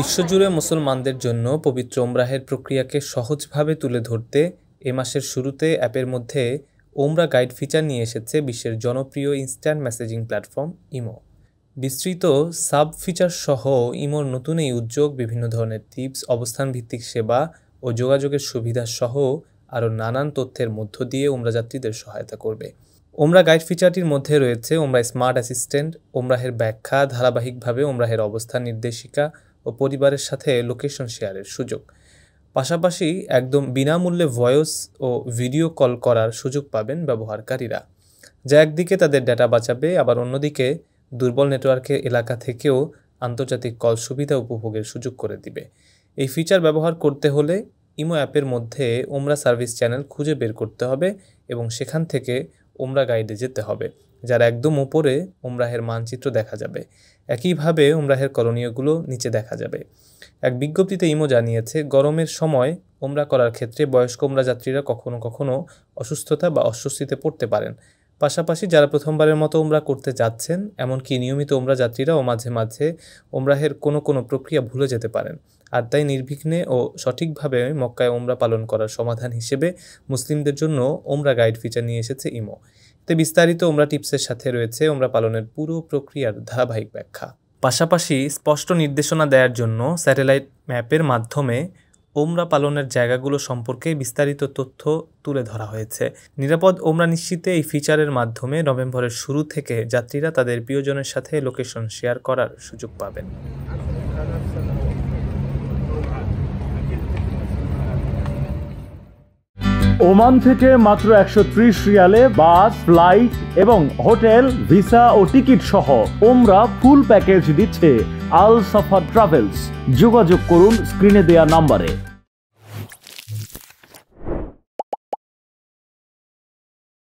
বিশ্বজুড়ে মুসলমানদের জন্য পবিত্র ওমরাহের প্রক্রিয়াকে সহজভাবে তুলে ধরতে এ মাসের শুরুতে অ্যাপের মধ্যে ওমরা গাইড ফিচার নিয়ে এসেছে বিশ্বের জনপ্রিয় ইনস্ট্যান্ট মেসেজিং প্ল্যাটফর্ম ইমো বিস্তৃত সাব ফিচার সহ ইমোর নতুন এই উদ্যোগ বিভিন্ন ধরনের টিপস অবস্থান ভিত্তিক সেবা ও যোগাযোগের সুবিধা সহ আরও নানান তথ্যের মধ্য দিয়ে ওমরা যাত্রীদের সহায়তা করবে ওমরা গাইড ফিচারটির মধ্যে রয়েছে ওমরা স্মার্ট অ্যাসিস্ট্যান্ট ওমরাহের ব্যাখ্যা ধারাবাহিকভাবে ওমরাহের অবস্থান নির্দেশিকা ও পরিবারের সাথে লোকেশন শেয়ারের সুযোগ পাশাপাশি একদম বিনামূল্যে ভয়েস ও ভিডিও কল করার সুযোগ পাবেন ব্যবহারকারীরা যা একদিকে তাদের ডেটা বাঁচাবে আবার অন্যদিকে দুর্বল নেটওয়ার্কের এলাকা থেকেও আন্তর্জাতিক কল সুবিধা উপভোগের সুযোগ করে দিবে এই ফিচার ব্যবহার করতে হলে ইমো অ্যাপের মধ্যে ওমরা সার্ভিস চ্যানেল খুঁজে বের করতে হবে এবং সেখান থেকে ওমরা গাইডে যেতে হবে যার একদম উপরে উমরাহের মানচিত্র দেখা যাবে একইভাবে উমরাহের করণীয়গুলো নিচে দেখা যাবে এক বিজ্ঞপ্তিতে ইমো জানিয়েছে গরমের সময় ওমরা করার ক্ষেত্রে বয়স্ক ওমরা যাত্রীরা কখনো কখনো অসুস্থতা বা অস্বস্তিতে পড়তে পারেন পাশাপাশি যারা প্রথমবারের মতো ওমরা করতে যাচ্ছেন এমনকি নিয়মিত ওমরা যাত্রীরাও মাঝে মাঝে ওমরাহের কোনো কোনো প্রক্রিয়া ভুলে যেতে পারেন আর তাই নির্বিঘ্নে ও সঠিকভাবে মক্কায় ওমরা পালন করার সমাধান হিসেবে মুসলিমদের জন্য ওমরা গাইড ফিচার নিয়ে এসেছে ইমো তে বিস্তারিত ওমরা টিপসের সাথে রয়েছে ওমরা পালনের পুরো প্রক্রিয়ার ধারাবাহিক ব্যাখ্যা পাশাপাশি স্পষ্ট নির্দেশনা দেওয়ার জন্য স্যাটেলাইট ম্যাপের মাধ্যমে ওমরা পালনের জায়গাগুলো সম্পর্কে বিস্তারিত তথ্য তুলে ধরা হয়েছে নিরাপদ ওমরা নিশ্চিতে এই ফিচারের মাধ্যমে নভেম্বরের শুরু থেকে যাত্রীরা তাদের প্রিয়জনের সাথে লোকেশন শেয়ার করার সুযোগ পাবেন ওমান থেকে মাত্র একশো ত্রিশ রিয়ালে বাস ফ্লাইট এবং হোটেল ভিসা ও টিকিট সহ ওমরা ফুল প্যাকেজ দিচ্ছে আল সাফার ট্রাভেলস যোগাযোগ করুন স্ক্রিনে দেয়া নাম্বারে